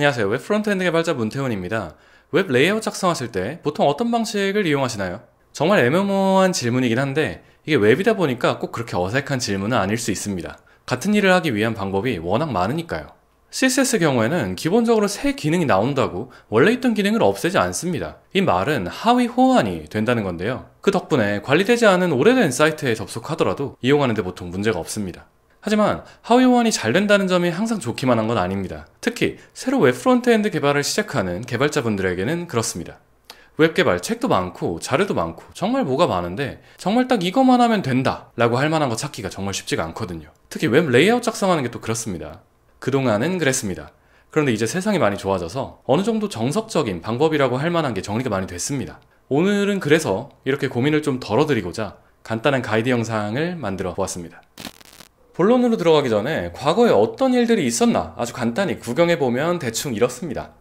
안녕하세요. 웹 프론트엔드 개발자 문태훈입니다. 웹 레이아웃 작성하실 때 보통 어떤 방식을 이용하시나요? 정말 애매모호한 질문이긴 한데 이게 웹이다 보니까 꼭 그렇게 어색한 질문은 아닐 수 있습니다. 같은 일을 하기 위한 방법이 워낙 많으니까요. CSS 경우에는 기본적으로 새 기능이 나온다고 원래 있던 기능을 없애지 않습니다. 이 말은 하위 호환이 된다는 건데요. 그 덕분에 관리되지 않은 오래된 사이트에 접속하더라도 이용하는데 보통 문제가 없습니다. 하지만 하위원이 잘 된다는 점이 항상 좋기만 한 건 아닙니다. 특히 새로 웹 프론트엔드 개발을 시작하는 개발자분들에게는 그렇습니다. 웹 개발 책도 많고 자료도 많고 정말 뭐가 많은데 정말 딱 이것만 하면 된다 라고 할 만한 거 찾기가 정말 쉽지가 않거든요. 특히 웹 레이아웃 작성하는 게 또 그렇습니다. 그동안은 그랬습니다. 그런데 이제 세상이 많이 좋아져서 어느 정도 정석적인 방법이라고 할 만한 게 정리가 많이 됐습니다. 오늘은 그래서 이렇게 고민을 좀 덜어드리고자 간단한 가이드 영상을 만들어 보았습니다. 본론으로 들어가기 전에 과거에 어떤 일들이 있었나 아주 간단히 구경해보면 대충 이렇습니다.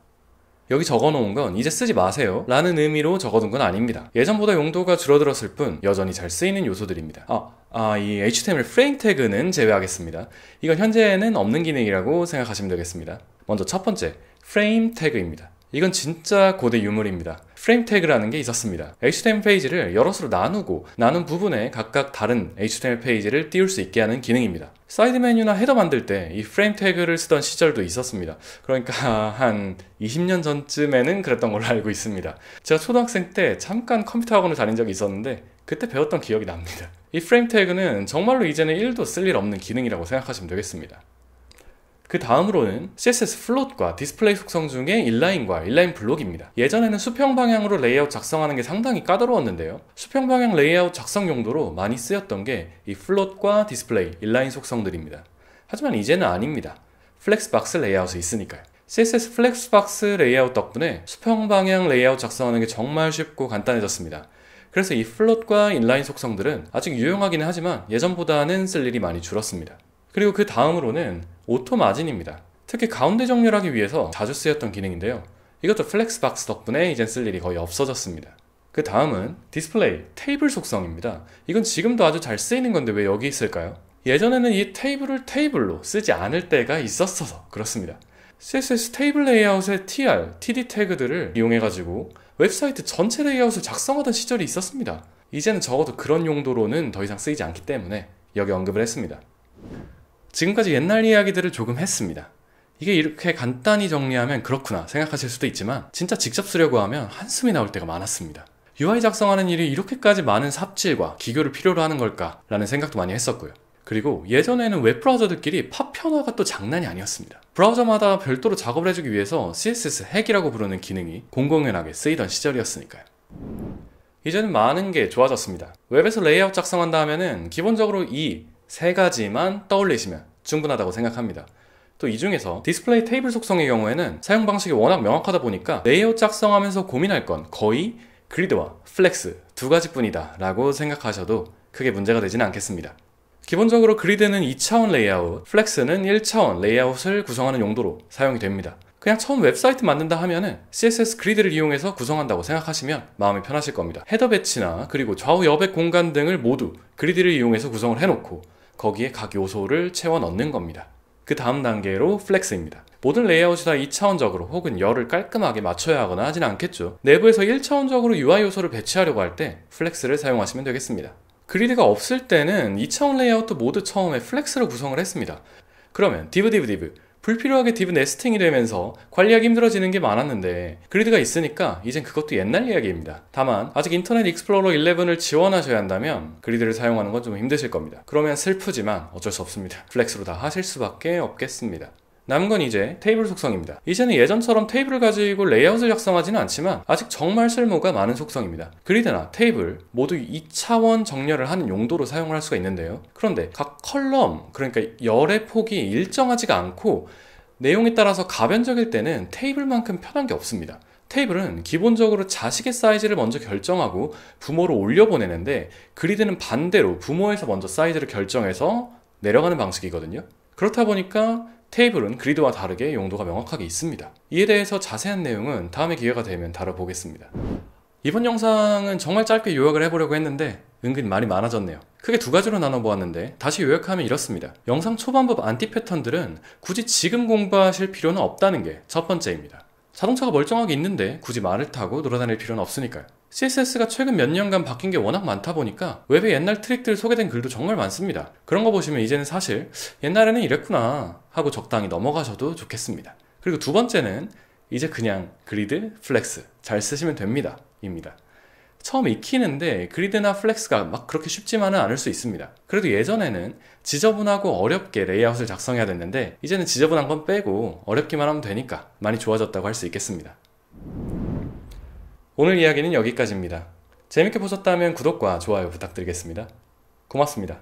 여기 적어놓은 건 이제 쓰지 마세요 라는 의미로 적어둔 건 아닙니다. 예전보다 용도가 줄어들었을 뿐 여전히 잘 쓰이는 요소들입니다. 아, 아, 이 HTML 프레임 태그는 제외하겠습니다. 이건 현재에는 없는 기능이라고 생각하시면 되겠습니다. 먼저 첫 번째, 프레임 태그입니다. 이건 진짜 고대 유물입니다. 프레임 태그라는 게 있었습니다. HTML 페이지를 여러수로 나누고 나눈 부분에 각각 다른 HTML 페이지를 띄울 수 있게 하는 기능입니다. 사이드 메뉴나 헤더 만들 때 이 프레임 태그를 쓰던 시절도 있었습니다. 그러니까 한 20년 전쯤에는 그랬던 걸로 알고 있습니다. 제가 초등학생 때 잠깐 컴퓨터 학원을 다닌 적이 있었는데 그때 배웠던 기억이 납니다. 이 프레임 태그는 정말로 이제는 1도 쓸 일 없는 기능이라고 생각하시면 되겠습니다. 그 다음으로는 CSS 플롯과 디스플레이 속성 중에 인라인과 인라인 블록입니다. 예전에는 수평 방향으로 레이아웃 작성하는 게 상당히 까다로웠는데요. 수평 방향 레이아웃 작성 용도로 많이 쓰였던 게 이 플롯과 디스플레이, 인라인 속성들입니다. 하지만 이제는 아닙니다. 플렉스박스 레이아웃이 있으니까요. CSS 플렉스박스 레이아웃 덕분에 수평 방향 레이아웃 작성하는 게 정말 쉽고 간단해졌습니다. 그래서 이 플롯과 인라인 속성들은 아직 유용하기는 하지만 예전보다는 쓸 일이 많이 줄었습니다. 그리고 그 다음으로는 오토 마진입니다. 특히 가운데 정렬하기 위해서 자주 쓰였던 기능인데요. 이것도 플렉스박스 덕분에 이젠 쓸 일이 거의 없어졌습니다. 그 다음은 디스플레이, 테이블 속성입니다. 이건 지금도 아주 잘 쓰이는 건데 왜 여기 있을까요? 예전에는 이 테이블을 테이블로 쓰지 않을 때가 있었어서 그렇습니다. CSS 테이블 레이아웃의 TR, TD 태그들을 이용해가지고 웹사이트 전체 레이아웃을 작성하던 시절이 있었습니다. 이제는 적어도 그런 용도로는 더 이상 쓰이지 않기 때문에 여기 언급을 했습니다. 지금까지 옛날 이야기들을 조금 했습니다. 이게 이렇게 간단히 정리하면 그렇구나 생각하실 수도 있지만 진짜 직접 쓰려고 하면 한숨이 나올 때가 많았습니다. UI 작성하는 일이 이렇게까지 많은 삽질과 기교를 필요로 하는 걸까 라는 생각도 많이 했었고요. 그리고 예전에는 웹 브라우저들끼리 파편화가 또 장난이 아니었습니다. 브라우저마다 별도로 작업을 해주기 위해서 CSS 핵이라고 부르는 기능이 공공연하게 쓰이던 시절이었으니까요. 이제는 많은 게 좋아졌습니다. 웹에서 레이아웃 작성한다 하면은 기본적으로 이 세 가지만 떠올리시면 충분하다고 생각합니다. 또 이 중에서 디스플레이 테이블 속성의 경우에는 사용 방식이 워낙 명확하다 보니까 레이어 작성하면서 고민할 건 거의 그리드와 플렉스 두 가지뿐이다 라고 생각하셔도 크게 문제가 되지는 않겠습니다. 기본적으로 그리드는 2차원 레이아웃, 플렉스는 1차원 레이아웃을 구성하는 용도로 사용이 됩니다. 그냥 처음 웹사이트 만든다 하면은 CSS 그리드를 이용해서 구성한다고 생각하시면 마음이 편하실 겁니다. 헤더 배치나 그리고 좌우 여백 공간 등을 모두 그리드를 이용해서 구성을 해놓고 거기에 각 요소를 채워 넣는 겁니다. 그 다음 단계로 플렉스입니다. 모든 레이아웃이 다 2차원적으로 혹은 열을 깔끔하게 맞춰야 하거나 하진 않겠죠. 내부에서 1차원적으로 UI 요소를 배치하려고 할 때 플렉스를 사용하시면 되겠습니다. 그리드가 없을 때는 2차원 레이아웃도 모두 처음에 플렉스로 구성을 했습니다. 그러면 디브 디브 디브 불필요하게 딥 네스팅이 되면서 관리하기 힘들어지는 게 많았는데 그리드가 있으니까 이젠 그것도 옛날 이야기입니다. 다만 아직 인터넷 익스플로러 11을 지원하셔야 한다면 그리드를 사용하는 건 좀 힘드실 겁니다. 그러면 슬프지만 어쩔 수 없습니다. 플렉스로 다 하실 수밖에 없겠습니다. 남은 건 이제 테이블 속성입니다. 이제는 예전처럼 테이블을 가지고 레이아웃을 작성하지는 않지만 아직 정말 쓸모가 많은 속성입니다. 그리드나 테이블 모두 2차원 정렬을 하는 용도로 사용을 할 수가 있는데요. 그런데 각 컬럼, 그러니까 열의 폭이 일정하지가 않고 내용에 따라서 가변적일 때는 테이블만큼 편한 게 없습니다. 테이블은 기본적으로 자식의 사이즈를 먼저 결정하고 부모로 올려보내는데 그리드는 반대로 부모에서 먼저 사이즈를 결정해서 내려가는 방식이거든요. 그렇다 보니까 테이블은 그리드와 다르게 용도가 명확하게 있습니다. 이에 대해서 자세한 내용은 다음에 기회가 되면 다뤄보겠습니다. 이번 영상은 정말 짧게 요약을 해보려고 했는데 은근 말이 많아졌네요. 크게 두 가지로 나눠보았는데 다시 요약하면 이렇습니다. 영상 초반부 안티 패턴들은 굳이 지금 공부하실 필요는 없다는 게 첫 번째입니다. 자동차가 멀쩡하게 있는데 굳이 말을 타고 돌아다닐 필요는 없으니까요. CSS가 최근 몇 년간 바뀐 게 워낙 많다 보니까 웹에 옛날 트릭들 소개된 글도 정말 많습니다. 그런 거 보시면 이제는 사실 옛날에는 이랬구나 하고 적당히 넘어가셔도 좋겠습니다. 그리고 두 번째는 이제 그냥 그리드, 플렉스 잘 쓰시면 됩니다. 입니다. 처음 익히는데 그리드나 플렉스가 막 그렇게 쉽지만은 않을 수 있습니다. 그래도 예전에는 지저분하고 어렵게 레이아웃을 작성해야 됐는데 이제는 지저분한 건 빼고 어렵기만 하면 되니까 많이 좋아졌다고 할 수 있겠습니다. 오늘 이야기는 여기까지입니다. 재밌게 보셨다면 구독과 좋아요 부탁드리겠습니다. 고맙습니다.